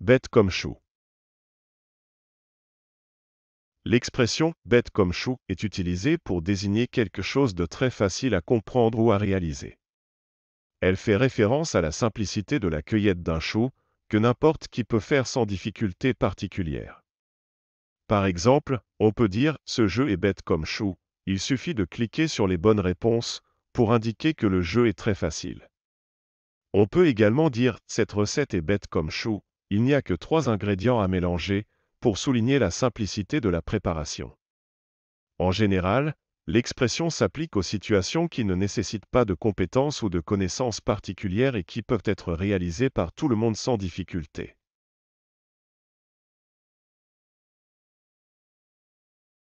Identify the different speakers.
Speaker 1: Bête comme chou. L'expression bête comme chou est utilisée pour désigner quelque chose de très facile à comprendre ou à réaliser. Elle fait référence à la simplicité de la cueillette d'un chou, que n'importe qui peut faire sans difficulté particulière. Par exemple, on peut dire Ce jeu est bête comme chou. Il suffit de cliquer sur les bonnes réponses pour indiquer que le jeu est très facile. On peut également dire Cette recette est bête comme chou. Il n'y a que trois ingrédients à mélanger pour souligner la simplicité de la préparation. En général, l'expression s'applique aux situations qui ne nécessitent pas de compétences ou de connaissances particulières et qui peuvent être réalisées par tout le monde sans difficulté.